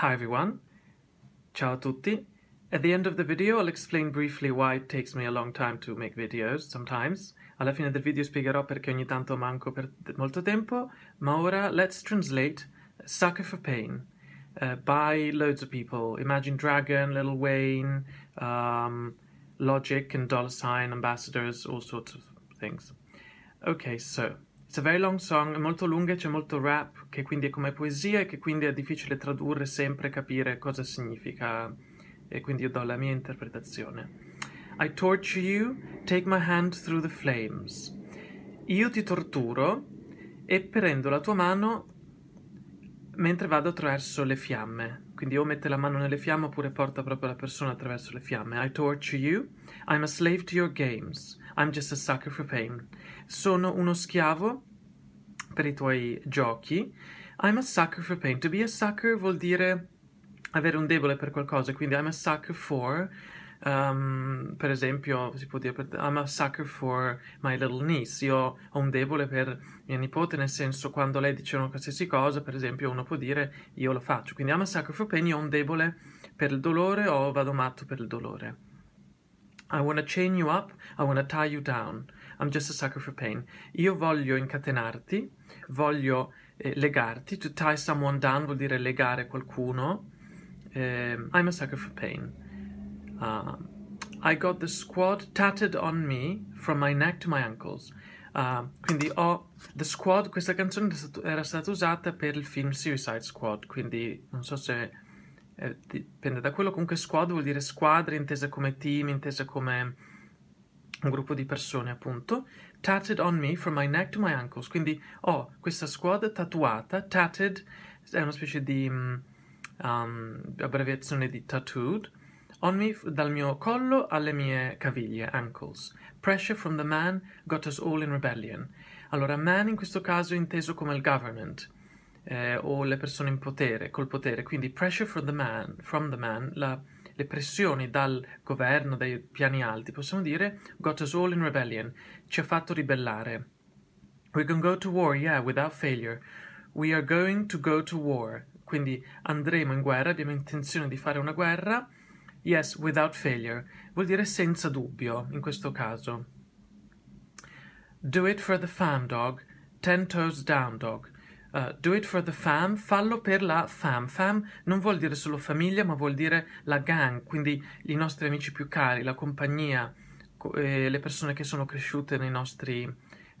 Hi everyone, ciao tutti. At the end of the video I'll explain briefly why it takes me a long time to make videos, sometimes. Alla fine del video spiegherò perché ogni tanto manco per molto tempo, ma ora let's translate Sucker for Pain uh, by loads of people. Imagine Dragon, Little Wayne, um, Logic and Dollar Sign, Ambassadors, all sorts of things. Okay, so... It's a very long song, è molto lunga e c'è molto rap, che quindi è come poesia e che quindi è difficile tradurre sempre e capire cosa significa, e quindi io do la mia interpretazione. I torture you, take my hand through the flames. Io ti torturo e prendo la tua mano mentre vado attraverso le fiamme. Quindi o mette la mano nelle fiamme oppure porta proprio la persona attraverso le fiamme. I torture you, I'm a slave to your games. I'm just a sucker for pain. Sono uno schiavo per i tuoi giochi. I'm a sucker for pain. To be a sucker vuol dire avere un debole per qualcosa, quindi I'm a sucker for, um, per esempio, si può dire, I'm a sucker for my little niece, io ho un debole per mia nipote, nel senso quando lei dice una qualsiasi cosa, per esempio uno può dire io lo faccio, quindi I'm a sucker for pain, io ho un debole per il dolore o vado matto per il dolore. I wanna chain you up, I wanna tie you down. I'm just a sucker for pain. Io voglio incatenarti, voglio eh, legarti. To tie someone down vuol dire legare qualcuno. Eh, I'm a sucker for pain. Uh, I got the squad tatted on me from my neck to my ankles. Uh, quindi ho The Squad, questa canzone era stata usata per il film Suicide Squad, quindi non so se eh, dipende da quello, comunque squad vuol dire squadra intesa come team, intesa come un gruppo di persone appunto, tatted on me from my neck to my ankles, quindi ho oh, questa squad tatuata, tatted è una specie di mm, um, abbreviazione di tattooed, on me dal mio collo alle mie caviglie, ankles, pressure from the man got us all in rebellion, allora man in questo caso è inteso come il government, eh, o le persone in potere, col potere. Quindi pressure from the man, from the man la, le pressioni dal governo, dai piani alti, possiamo dire, got us all in rebellion, ci ha fatto ribellare. We can go to war, yeah, without failure. We are going to go to war. Quindi andremo in guerra, abbiamo intenzione di fare una guerra. Yes, without failure. Vuol dire senza dubbio, in questo caso. Do it for the farm dog, ten toes down dog. Uh, do it for the fam, fallo per la fam. Fam non vuol dire solo famiglia, ma vuol dire la gang, quindi i nostri amici più cari, la compagnia, eh, le persone che sono cresciute nei nostri,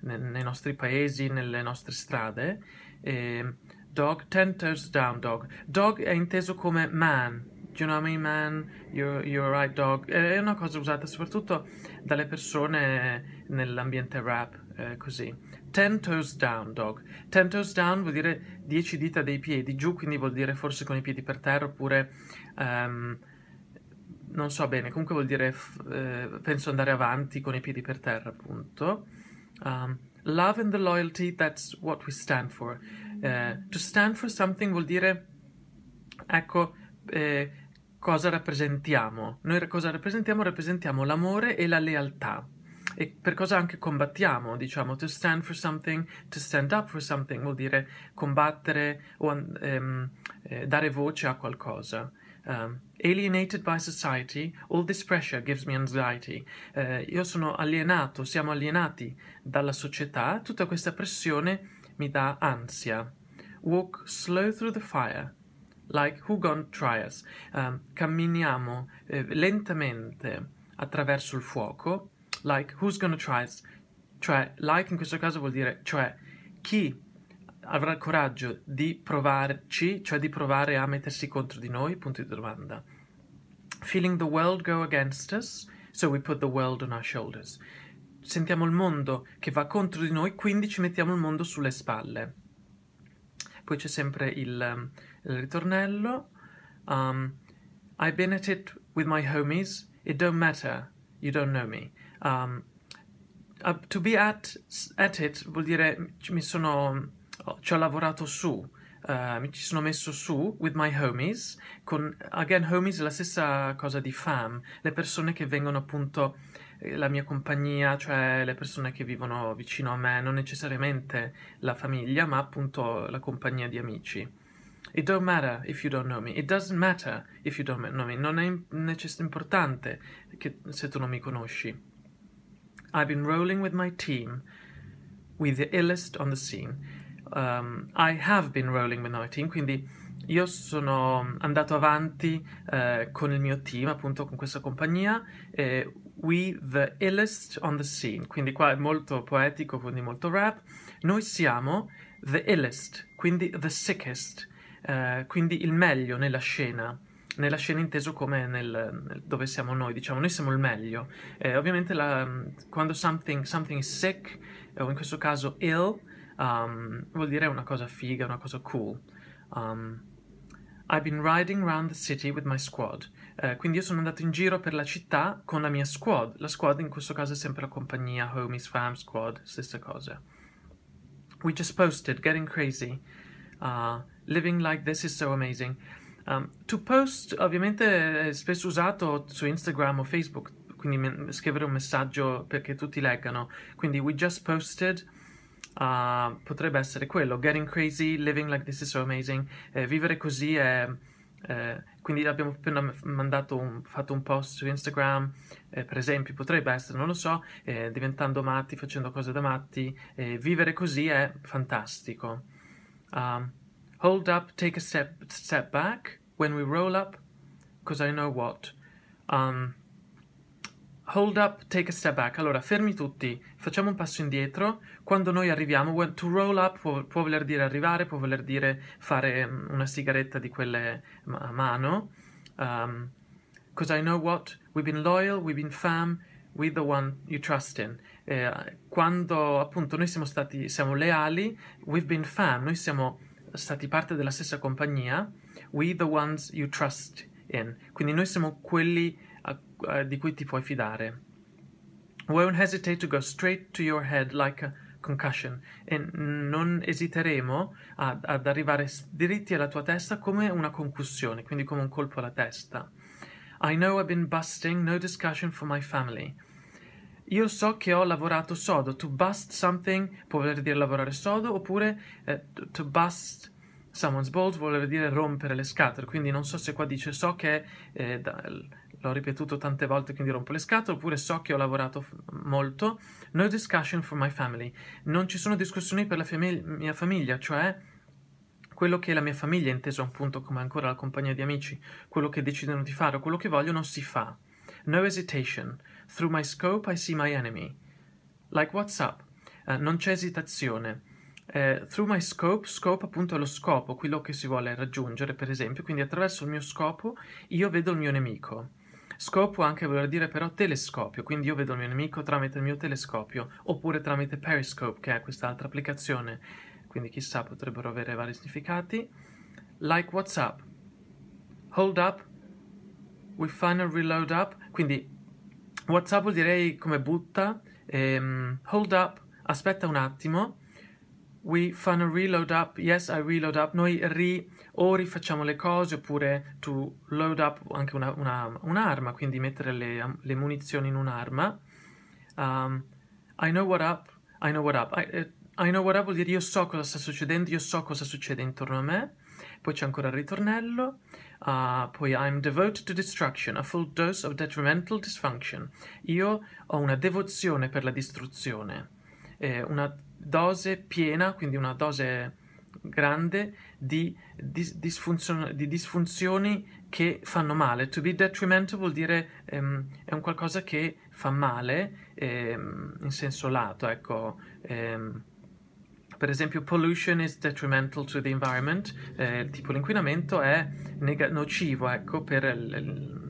ne, nei nostri paesi, nelle nostre strade. Eh, dog, ten toes down dog. Dog è inteso come man. Do you know me man? You're, you're right dog. È una cosa usata soprattutto dalle persone nell'ambiente rap, eh, così ten toes down dog. Ten toes down vuol dire dieci dita dei piedi giù, quindi vuol dire forse con i piedi per terra oppure um, non so bene, comunque vuol dire eh, penso andare avanti con i piedi per terra, appunto. Um, love and the loyalty, that's what we stand for. Uh, to stand for something vuol dire ecco eh, cosa rappresentiamo. Noi cosa rappresentiamo? Rappresentiamo l'amore e la lealtà e per cosa anche combattiamo, diciamo, to stand for something, to stand up for something vuol dire combattere o um, eh, dare voce a qualcosa. Um, alienated by society, all this pressure gives me anxiety. Eh, io sono alienato, siamo alienati dalla società, tutta questa pressione mi dà ansia. Walk slow through the fire, like who gone try us. Um, camminiamo eh, lentamente attraverso il fuoco like, who's gonna try it? Cioè, like in questo caso vuol dire, cioè, chi avrà il coraggio di provarci, cioè di provare a mettersi contro di noi? Punto di domanda. Feeling the world go against us, so we put the world on our shoulders. Sentiamo il mondo che va contro di noi, quindi ci mettiamo il mondo sulle spalle. Poi c'è sempre il, il ritornello. Um, I've been at it with my homies, it don't matter, you don't know me. Um, uh, to be at, at it vuol dire mi sono, oh, ci ho lavorato su, Uh, ci sono messo su with my homies, con again homies è la stessa cosa di fam, le persone che vengono appunto eh, la mia compagnia, cioè le persone che vivono vicino a me, non necessariamente la famiglia, ma appunto la compagnia di amici. It don't matter if you don't know me. It doesn't matter if you don't know me. Non è necessariamente importante che, se tu non mi conosci. I've been rolling with my team with the illest on the scene. Um, I have been rolling with my team, quindi io sono um, andato avanti eh, con il mio team, appunto con questa compagnia, eh, with the illest on the scene, quindi qua è molto poetico, quindi molto rap. Noi siamo the illest, quindi the sickest, eh, quindi il meglio nella scena nella scena inteso come nel, nel, dove siamo noi, diciamo, noi siamo il meglio. Eh, ovviamente la, mm, quando something, something is sick, eh, o in questo caso ill, um, vuol dire una cosa figa, una cosa cool. Um, I've been riding around the city with my squad. Eh, quindi io sono andato in giro per la città con la mia squad. La squad in questo caso è sempre la compagnia, homies, fam, squad, stessa cosa. We just posted, getting crazy. Uh, living like this is so amazing. Um, to post ovviamente è spesso usato su Instagram o Facebook, quindi scrivere un messaggio perché tutti leggano. Quindi we just posted uh, potrebbe essere quello, getting crazy, living like this is so amazing, eh, vivere così è... Eh, quindi abbiamo appena mandato un, fatto un post su Instagram, eh, per esempio, potrebbe essere, non lo so, eh, diventando matti, facendo cose da matti, eh, vivere così è fantastico. Um, hold up, take a step, step back, when we roll up, because I know what. Um, hold up, take a step back. Allora, fermi tutti, facciamo un passo indietro. Quando noi arriviamo, when, to roll up può, può, voler dire arrivare, può voler dire fare mm, una sigaretta di quelle a mano. Um, Cause I know what, we've been loyal, we've been fam, we're the one you trust in. Eh, quando appunto noi siamo stati, siamo leali, we've been fam, noi siamo stati parte della stessa compagnia, we the ones you trust in. Quindi noi siamo quelli a, a, di cui ti puoi fidare. Won't hesitate to go straight to your head like a concussion. E non esiteremo ad, ad arrivare diritti alla tua testa come una concussione, quindi come un colpo alla testa. I know I've been busting, no discussion for my family io so che ho lavorato sodo. To bust something può voler dire lavorare sodo, oppure eh, to bust someone's balls vuol dire rompere le scatole. Quindi non so se qua dice so che eh, l'ho ripetuto tante volte, quindi rompo le scatole, oppure so che ho lavorato molto. No discussion for my family. Non ci sono discussioni per la famig mia famiglia, cioè quello che la mia famiglia, inteso appunto come ancora la compagnia di amici, quello che decidono di fare o quello che vogliono, si fa. No hesitation. Through my scope I see my enemy. Like WhatsApp. Uh, non c'è esitazione. Uh, through my scope, scope appunto è lo scopo, quello che si vuole raggiungere, per esempio, quindi attraverso il mio scopo io vedo il mio nemico. Scope può anche voler dire però telescopio, quindi io vedo il mio nemico tramite il mio telescopio, oppure tramite Periscope, che è quest'altra applicazione, quindi chissà potrebbero avere vari significati. Like what's up? Hold up, with final reload up, quindi WhatsApp vuol dire come butta, ehm, hold up, aspetta un attimo, we final reload up, yes I reload up, noi ri, o rifacciamo le cose oppure to load up anche una, una, un'arma, quindi mettere le, le munizioni in un'arma. Um, I know what up, I know what up, I, eh, I know what up vuol dire io so cosa sta succedendo, io so cosa succede intorno a me. Poi c'è ancora il ritornello, uh, poi I'm devoted to destruction, a full dose of detrimental dysfunction. Io ho una devozione per la distruzione, eh, una dose piena, quindi una dose grande di, dis- disfunzion- di, disfunzioni che fanno male. To be detrimental vuol dire ehm, è un qualcosa che fa male ehm, in senso lato, ecco, ehm, per esempio, pollution is detrimental to the environment, eh, tipo l'inquinamento è nocivo, ecco, per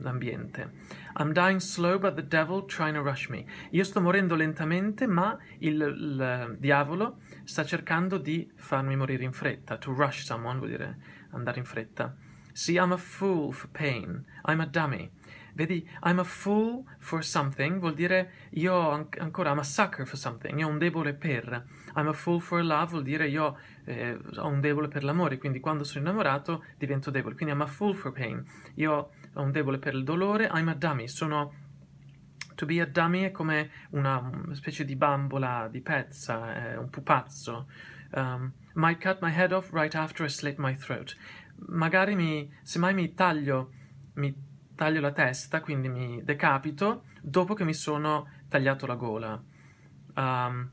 l'ambiente. I'm dying slow, but the devil trying to rush me. Io sto morendo lentamente, ma il, il diavolo sta cercando di farmi morire in fretta. To rush someone vuol dire andare in fretta. See, I'm a fool for pain. I'm a dummy. Vedi, I'm a fool for something vuol dire io an ancora I'm a sucker for something, io un debole per. I'm a fool for love vuol dire io eh, ho un debole per l'amore, quindi quando sono innamorato divento debole. Quindi I'm a fool for pain. Io ho un debole per il dolore. I'm a dummy. Sono To be a dummy è come una specie di bambola, di pezza, eh, un pupazzo. Um, might cut my head off right after I slit my throat. Magari mi, semmai mi taglio, mi taglio la testa, quindi mi decapito, dopo che mi sono tagliato la gola. Um,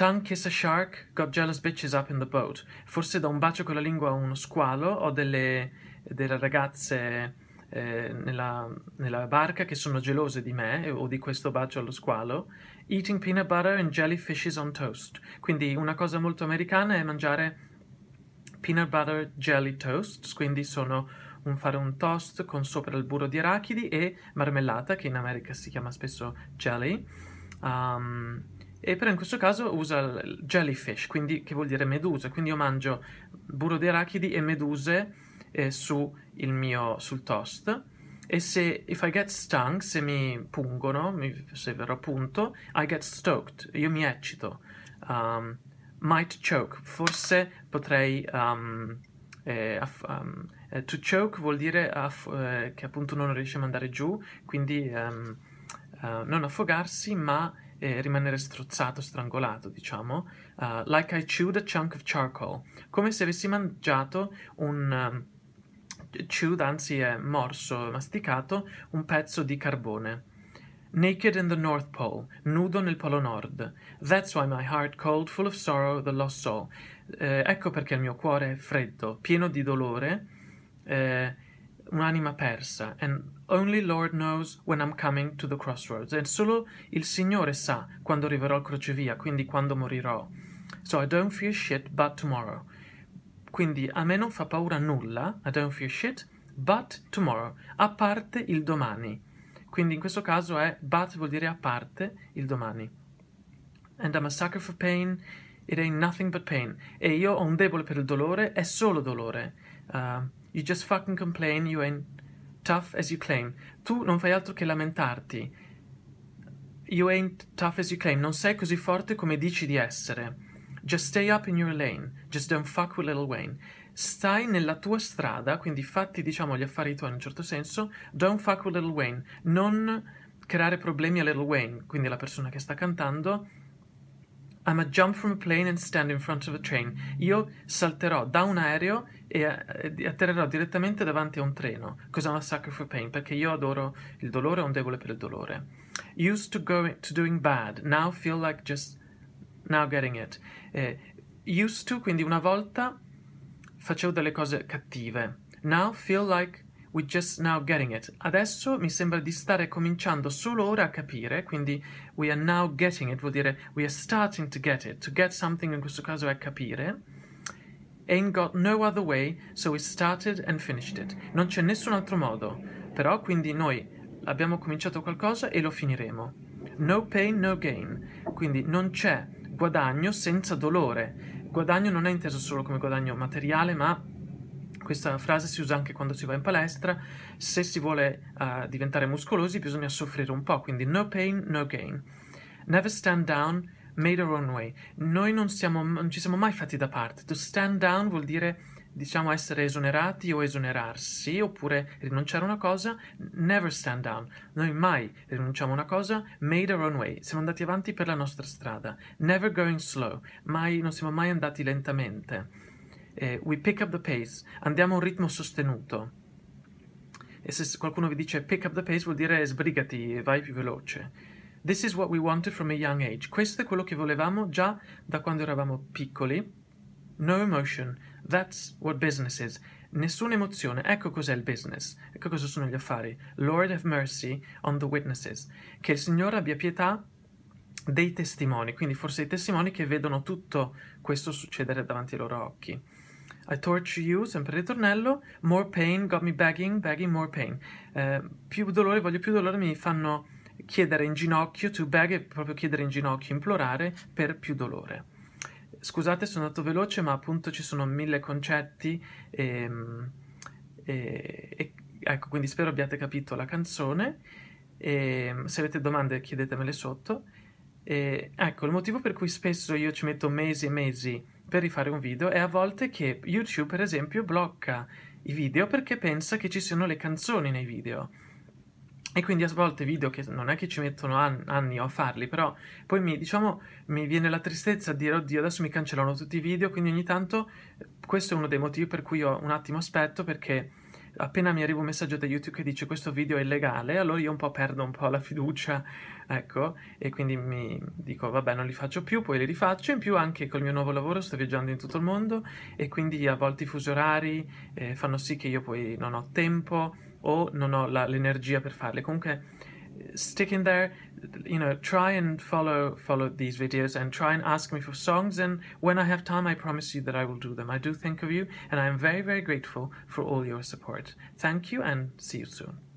Tongue kiss a shark, got jealous bitches up in the boat. Forse da un bacio con la lingua a uno squalo o delle, delle ragazze eh, nella, nella, barca che sono gelose di me o di questo bacio allo squalo. Eating peanut butter and jellyfishes on toast. Quindi una cosa molto americana è mangiare peanut butter jelly toast, quindi sono un, fare un toast con sopra il burro di arachidi e marmellata, che in America si chiama spesso jelly. Um, e però in questo caso usa il jellyfish, quindi, che vuol dire medusa, quindi io mangio burro di arachidi e meduse eh, su mio, sul toast e se if I get stung, se mi pungono, mi, se verrò punto, I get stoked, io mi eccito. Um, might choke, forse potrei... Um, eh, aff, um, eh, to choke vuol dire aff, eh, che appunto non riesce a mandare giù, quindi ehm, eh, non affogarsi, ma eh, rimanere strozzato, strangolato, diciamo. Uh, like I chewed a chunk of charcoal. Come se avessi mangiato un... Uh, chewed, anzi è morso, masticato, un pezzo di carbone. Naked in the North Pole, nudo nel Polo Nord. That's why my heart cold, full of sorrow, the lost soul. Eh, ecco perché il mio cuore è freddo, pieno di dolore, eh, un'anima persa. And Only Lord knows when I'm coming to the crossroads. E solo il Signore sa quando arriverò al crocevia, quindi quando morirò. So I don't fear shit but tomorrow. Quindi a me non fa paura nulla, I don't fear shit, but tomorrow, a parte il domani. Quindi in questo caso è but vuol dire a parte il domani. And I'm a sucker for pain, it ain't nothing but pain. E io ho un debole per il dolore, è solo dolore. Uh, you just fucking complain, you ain't tough as you claim. Tu non fai altro che lamentarti. You ain't tough as you claim. Non sei così forte come dici di essere. Just stay up in your lane. Just don't fuck with Little Wayne. Stai nella tua strada, quindi fatti, diciamo, gli affari tuoi in un certo senso. Don't fuck with Little Wayne. Non creare problemi a Little Wayne, quindi la persona che sta cantando i might jump from a plane and stand in front of a train. Io salterò da un aereo e eh, atterrerò direttamente davanti a un treno. Because I'm sucker for pain. Perché io adoro il dolore, ho un debole per il dolore. Used to, going, to doing bad. Now feel like just... Now getting it. Eh, used to, quindi una volta facevo delle cose cattive. Now feel like We're just now getting it. Adesso mi sembra di stare cominciando solo ora a capire, quindi we are now getting it vuol dire we are starting to get it. To get something in questo caso è capire. Ain't got no other way, so we started and finished it. Non c'è nessun altro modo, però quindi noi abbiamo cominciato qualcosa e lo finiremo. No pain, no gain. Quindi non c'è guadagno senza dolore. Guadagno non è inteso solo come guadagno materiale, ma questa frase si usa anche quando si va in palestra, se si vuole uh, diventare muscolosi bisogna soffrire un po', quindi no pain, no gain. Never stand down, made our own way. Noi non, siamo, non ci siamo mai fatti da parte. To stand down vuol dire diciamo essere esonerati o esonerarsi oppure rinunciare a una cosa never stand down noi mai rinunciamo a una cosa made our own way siamo andati avanti per la nostra strada never going slow mai non siamo mai andati lentamente eh, we pick up the pace, andiamo a un ritmo sostenuto. E se qualcuno vi dice pick up the pace vuol dire sbrigati, vai più veloce. This is what we wanted from a young age. Questo è quello che volevamo già da quando eravamo piccoli. No emotion. That's what business is. Nessuna emozione. Ecco cos'è il business. Ecco cosa sono gli affari. Lord have mercy on the witnesses. Che il Signore abbia pietà dei testimoni, quindi forse i testimoni che vedono tutto questo succedere davanti ai loro occhi. I torture you, sempre ritornello, more pain got me begging, begging more pain. Eh, più dolore, voglio più dolore, mi fanno chiedere in ginocchio, to beg è proprio chiedere in ginocchio, implorare per più dolore. Scusate, sono andato veloce, ma appunto ci sono mille concetti e, ehm, e, e ecco, quindi spero abbiate capito la canzone. E, ehm, se avete domande chiedetemele sotto. ecco, il motivo per cui spesso io ci metto mesi e mesi per rifare un video è a volte che YouTube, per esempio, blocca i video perché pensa che ci siano le canzoni nei video. E quindi a volte video che non è che ci mettono an anni a farli, però poi mi, diciamo, mi viene la tristezza di dire oddio adesso mi cancellano tutti i video, quindi ogni tanto questo è uno dei motivi per cui ho un attimo aspetto perché appena mi arriva un messaggio da YouTube che dice questo video è illegale, allora io un po' perdo un po' la fiducia, ecco, e quindi mi dico vabbè non li faccio più, poi li rifaccio, in più anche col mio nuovo lavoro sto viaggiando in tutto il mondo e quindi a volte i fusi orari eh, fanno sì che io poi non ho tempo o non ho l'energia per farli, comunque stick in there you know try and follow follow these videos and try and ask me for songs and when i have time i promise you that i will do them i do think of you and i am very very grateful for all your support thank you and see you soon